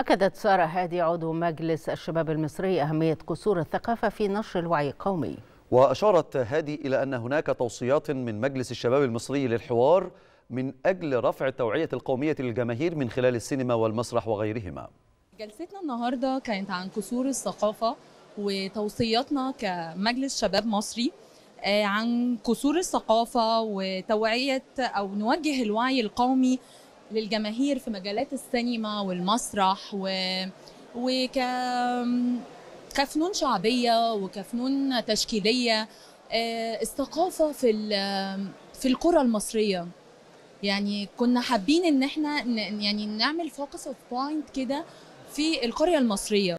أكدت سارة هادي عضو مجلس الشباب المصري أهمية كسور الثقافة في نشر الوعي القومي وأشارت هادي إلى أن هناك توصيات من مجلس الشباب المصري للحوار من أجل رفع التوعية القومية للجماهير من خلال السينما والمسرح وغيرهما جلستنا النهاردة كانت عن كسور الثقافة وتوصياتنا كمجلس شباب مصري آه، عن كسور الثقافة وتوعية أو نوجه الوعي القومي للجماهير في مجالات السينما والمسرح و... وك كفنون شعبيه وكفنون تشكيليه آه، الثقافه في في القرى المصريه يعني كنا حابين ان احنا يعني نعمل فوكس اوف بوينت كده في القريه المصريه